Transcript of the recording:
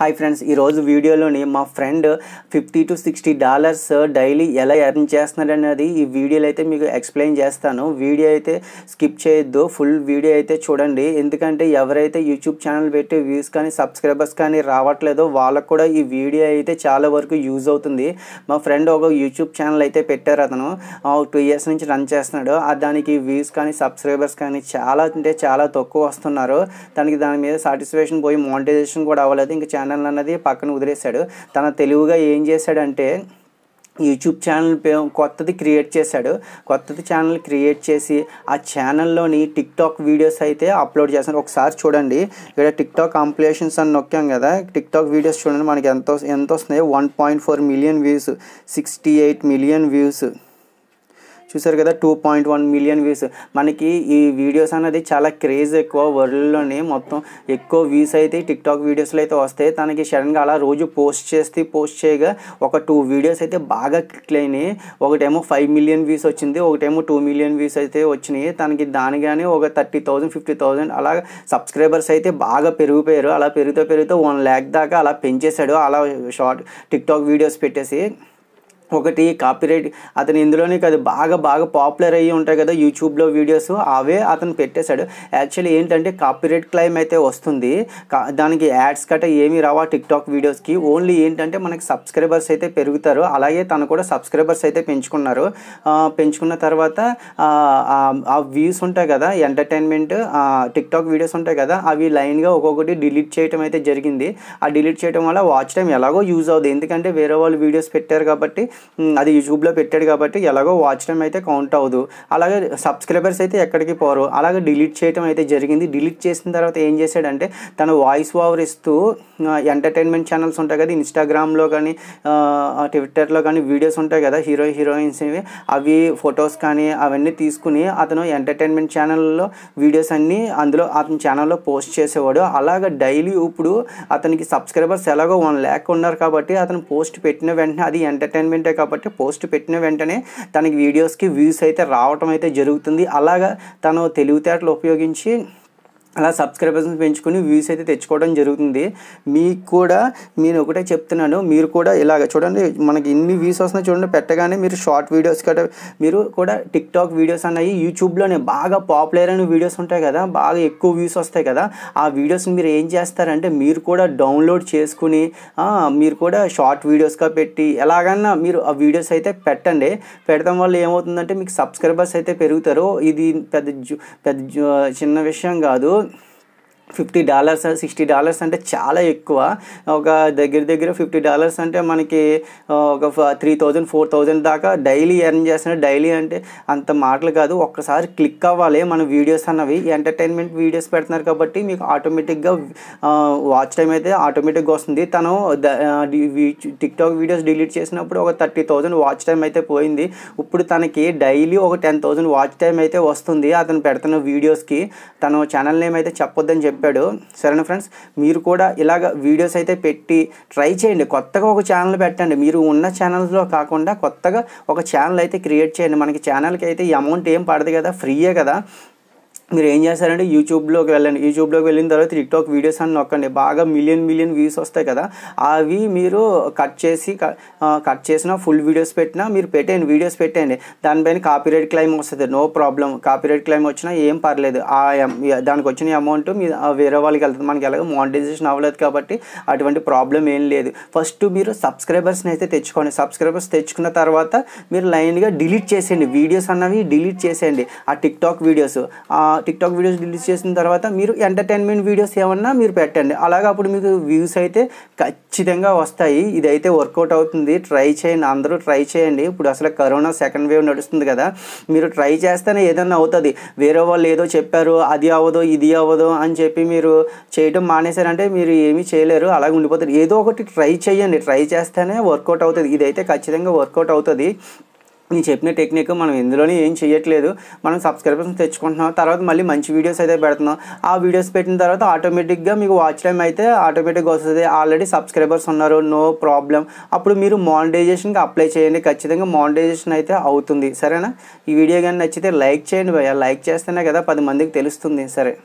hi friends ఈరోజు వీడియోలోని మా friend fifty to sixty dollars daily ఎలా ఎర్న్ చేస్తున్నాడు అనేది ఈ వీడియోలో అయితే మీకు ఎక్స్ప్లెయిన్ చేస్తాను వీడియో అయితే స్కిప్ చేయొద్దు ఫుల్ వీడియో అయితే చూడండి ఎందుకంటే ఎవరైతే యూట్యూబ్ ఛానల్ పెట్టి వ్యూస్ కానీ సబ్స్క్రైబర్స్ కానీ రావట్లేదో వాళ్ళకు కూడా ఈ వీడియో అయితే చాలా వరకు యూజ్ అవుతుంది మా ఫ్రెండ్ ఒక యూట్యూబ్ ఛానల్ అయితే పెట్టారు అతను టూ ఇయర్స్ నుంచి రన్ చేస్తున్నాడు దానికి వ్యూస్ కానీ సబ్స్క్రైబర్స్ కానీ చాలా అంటే చాలా తక్కువ వస్తున్నారు దానికి దాని మీద సాటిస్ఫాక్షన్ పోయి మానిటైజేషన్ కూడా అవ్వలేదు ఇంకా ఛానల్ అన్నది పక్కన వదిలేశాడు తన తెలివిగా ఏం చేశాడంటే యూట్యూబ్ ఛానల్ కొత్తది క్రియేట్ చేశాడు కొత్తది ఛానల్ క్రియేట్ చేసి ఆ ఛానల్లోని టిక్ టాక్ వీడియోస్ అయితే అప్లోడ్ చేస్తాను ఒకసారి చూడండి ఇక్కడ టిక్ టాక్ కాంపిలేషన్స్ అని నొక్కాం కదా టిక్ టాక్ వీడియోస్ చూడండి మనకి ఎంత ఎంత వస్తున్నాయి one point four million views sixty eight million views చూసారు కదా two point one million views మనకి ఈ వీడియోస్ అనేది చాలా క్రేజ్ ఎక్కువ వరల్డ్లోనే మొత్తం ఎక్కువ వ్యూస్ అయితే టిక్ టాక్ వీడియోస్లో అయితే వస్తాయి తనకి సడన్గా అలా రోజు పోస్ట్ చేస్తే పోస్ట్ చేయగా ఒక టూ వీడియోస్ అయితే బాగా క్లిక్ అయినాయి ఒకటేమో ఫైవ్ మిలియన్ వ్యూస్ వచ్చింది ఒకటేమో టూ మిలియన్ వ్యూస్ అయితే వచ్చినాయి తనకి దానిగానే ఒక థర్టీ థౌజండ్ ఫిఫ్టీ థౌజండ్ అలా సబ్స్క్రైబర్స్ అయితే బాగా పెరిగిపోయారు అలా పెరుగుతూ పెరుగుతూ వన్ ల్యాక్ దాకా అలా పెంచేశాడు అలా షార్ట్ టిక్ టాక్ వీడియోస్ పెట్టేసి ఒకటి కాపీరైట్ అతను ఇందులోనే కాదు బాగా బాగా పాపులర్ అయ్యి ఉంటాయి కదా యూట్యూబ్లో వీడియోస్ అవే అతను పెట్టేశాడు యాక్చువల్లీ ఏంటంటే కాపీరైట్ క్లైమ్ అయితే వస్తుంది దానికి యాడ్స్ కట్ట ఏమీ రావా టిక్టాక్ వీడియోస్కి ఓన్లీ ఏంటంటే మనకి సబ్స్క్రైబర్స్ అయితే పెరుగుతారు అలాగే తను కూడా సబ్స్క్రైబర్స్ అయితే పెంచుకున్నారు పెంచుకున్న తర్వాత ఆ వ్యూస్ ఉంటాయి కదా ఎంటర్టైన్మెంట్ టిక్టాక్ వీడియోస్ ఉంటాయి కదా అవి లైన్గా ఒక్కొక్కటి డిలీట్ చేయడం అయితే జరిగింది ఆ డిలీట్ చేయడం వల్ల వాచ్ టైం ఎలాగో యూజ్ అవుతుంది ఎందుకంటే వేరే వాళ్ళు వీడియోస్ పెట్టారు కాబట్టి అది యూట్యూబ్లో పెట్టాడు కాబట్టి ఎలాగో వాచ్ టైం అయితే కౌంట్ అవ్వదు అలాగే సబ్స్క్రైబర్స్ అయితే ఎక్కడికి పోరు అలాగే డిలీట్ చేయడం అయితే జరిగింది డిలీట్ చేసిన తర్వాత ఏం చేశాడంటే తను వాయిస్ ఓవర్ ఇస్తూ ఎంటర్టైన్మెంట్ ఛానల్స్ ఉంటాయి కదా ఇన్స్టాగ్రామ్లో కానీ ట్విట్టర్లో కానీ వీడియోస్ ఉంటాయి కదా హీరో హీరోయిన్స్ అవి ఫొటోస్ కానీ అవన్నీ తీసుకుని అతను ఎంటర్టైన్మెంట్ ఛానల్లో వీడియోస్ అన్నీ అందులో అతని ఛానల్లో పోస్ట్ చేసేవాడు అలాగ డైలీ ఇప్పుడు అతనికి సబ్స్క్రైబర్స్ ఎలాగో వన్ ల్యాక్ ఉన్నారు కాబట్టి అతను పోస్ట్ పెట్టిన వెంటనే అది ఎంటర్టైన్మెంట్ ఉంటాయి కాబట్టి పోస్ట్ పెట్టిన వెంటనే తనకి వీడియోస్కి వ్యూస్ అయితే రావటం అయితే జరుగుతుంది అలాగా తను తెలివితేటలు ఉపయోగించి అలా సబ్స్క్రైబర్స్ని పెంచుకొని వ్యూస్ అయితే తెచ్చుకోవడం జరుగుతుంది మీకు కూడా నేను ఒకటే చెప్తున్నాను మీరు కూడా ఇలాగ చూడండి మనకి ఇన్ని వ్యూస్ వస్తున్నాయి చూడండి పెట్టగానే మీరు షార్ట్ వీడియోస్ కట్ట మీరు కూడా టిక్టాక్ వీడియోస్ అన్నాయి యూట్యూబ్లోనే బాగా పాపులర్ అయిన వీడియోస్ ఉంటాయి కదా బాగా ఎక్కువ వ్యూస్ వస్తాయి కదా ఆ వీడియోస్ని మీరు ఏం చేస్తారంటే మీరు కూడా డౌన్లోడ్ చేసుకుని మీరు కూడా షార్ట్ వీడియోస్గా పెట్టి ఎలాగన్నా మీరు ఆ వీడియోస్ అయితే పెట్టండి పెట్టడం వల్ల ఏమవుతుందంటే మీకు సబ్స్క్రైబర్స్ అయితే పెరుగుతారు ఇది పెద్ద పెద్ద చిన్న విషయం కాదు ఫిఫ్టీ డాలర్స్ సిక్స్టీ డాలర్స్ అంటే చాలా ఎక్కువ ఒక దగ్గర దగ్గర ఫిఫ్టీ డాలర్స్ అంటే మనకి ఒక త్రీ థౌజండ్ ఫోర్ థౌజండ్ దాకా డైలీ ఎర్న్ చేస్తున్న డైలీ అంటే అంత మాటలు కాదు ఒక్కసారి క్లిక్ అవ్వాలి మన వీడియోస్ అన్నవి ఎంటర్టైన్మెంట్ వీడియోస్ పెడుతున్నారు కాబట్టి మీకు ఆటోమేటిక్గా వాచ్ టైం అయితే ఆటోమేటిక్గా వస్తుంది తను టిక్టాక్ వీడియోస్ డిలీట్ చేసినప్పుడు ఒక థర్టీ థౌజండ్ వాచ్ టైం అయితే పోయింది ఇప్పుడు తనకి డైలీ ఒక టెన్ థౌజండ్ వాచ్ టైం అయితే వస్తుంది అతను పెడుతున్న వీడియోస్కి తను ఛానల్ నేమ్ అయితే చెప్పొద్దని చెప్పి చెప్పాడు సరేనా ఫ్రెండ్స్ మీరు కూడా ఇలాగ వీడియోస్ అయితే పెట్టి ట్రై చేయండి కొత్తగా ఒక ఛానల్ పెట్టండి మీరు ఉన్న ఛానల్స్లో కాకుండా కొత్తగా ఒక ఛానల్ అయితే క్రియేట్ చేయండి మనకి ఛానల్కి అయితే ఈ అమౌంట్ ఏం పడదు కదా ఫ్రీయే కదా మీరు ఏం చేస్తారంటే యూట్యూబ్లోకి వెళ్ళండి యూట్యూబ్లోకి వెళ్ళిన తర్వాత టిక్టాక్ వీడియోస్ అని నొక్కండి బాగా మిలియన్ మిలియన్ వ్యూస్ వస్తాయి కదా అవి మీరు కట్ చేసి కట్ చేసిన ఫుల్ వీడియోస్ పెట్టినా మీరు పెట్టేయండి వీడియోస్ పెట్టేయండి దానిపైన కాపీరైట్ క్లైమ్ వస్తుంది నో ప్రాబ్లం కాపీరైట్ క్లైమ్ వచ్చినా ఏం పర్లేదు ఆ దానికి వచ్చిన అమౌంట్ మీ వేరే వాళ్ళకి వెళ్తుంది మనకి ఎలాగో మానిటైజేషన్ అవ్వలేదు కాబట్టి అటువంటి ప్రాబ్లం ఏం లేదు ఫస్ట్ మీరు సబ్స్క్రైబర్స్ని అయితే తెచ్చుకోండి సబ్స్క్రైబర్స్ తెచ్చుకున్న తర్వాత మీరు లైన్గా డిలీట్ చేసేయండి వీడియోస్ అన్నవి డిలీట్ చేసేయండి ఆ TikTok videos TikTok videos release చేసిన తర్వాత మీరు ఎంటర్టైన్మెంట్ వీడియోస్ ఏమన్నా మీరు పెట్టండి అలాగే అప్పుడు మీకు వ్యూస్ అయితే ఖచ్చితంగా వస్తాయి ఇదైతే వర్కౌట్ అవుతుంది ట్రై చేయండి అందరూ ట్రై చేయండి ఇప్పుడు అసలు కరోనా సెకండ్ వేవ్ నడుస్తుంది కదా మీరు ట్రై చేస్తేనే ఏదన్నా అవుతుంది వేరే వాళ్ళు ఏదో చెప్పారు అది అవ్వదు ఇది అవ్వదు అని చెప్పి మీరు చేయడం మానేశారంటే మీరు ఏమీ చేయలేరు అలాగే ఉండిపోతారు ఏదో ఒకటి ట్రై చేయండి ట్రై చేస్తేనే వర్కౌట్ అవుతుంది ఇదైతే ఖచ్చితంగా వర్కౌట్ అవుతుంది నేను చెప్పిన టెక్నిక్ మనం ఎందులోనే ఏం చేయట్లేదు మనం సబ్స్క్రైబర్స్ తెచ్చుకుంటున్నాం తర్వాత మళ్ళీ మంచి వీడియోస్ అయితే పెడుతున్నాం ఆ వీడియోస్ పెట్టిన తర్వాత ఆటోమేటిక్గా మీకు వాచ్ టైం అయితే ఆటోమేటిక్గా వస్తుంది ఆల్రెడీ సబ్స్క్రైబర్స్ ఉన్నారు నో ప్రాబ్లం అప్పుడు మీరు మానిటైజేషన్కి అప్లై చేయండి ఖచ్చితంగా మానిటైజేషన్ అయితే అవుతుంది సరేనా ఈ వీడియో కానీ నచ్చితే లైక్ చేయండి భయ్య లైక్ చేస్తేనే కదా పది మందికి తెలుస్తుంది సరే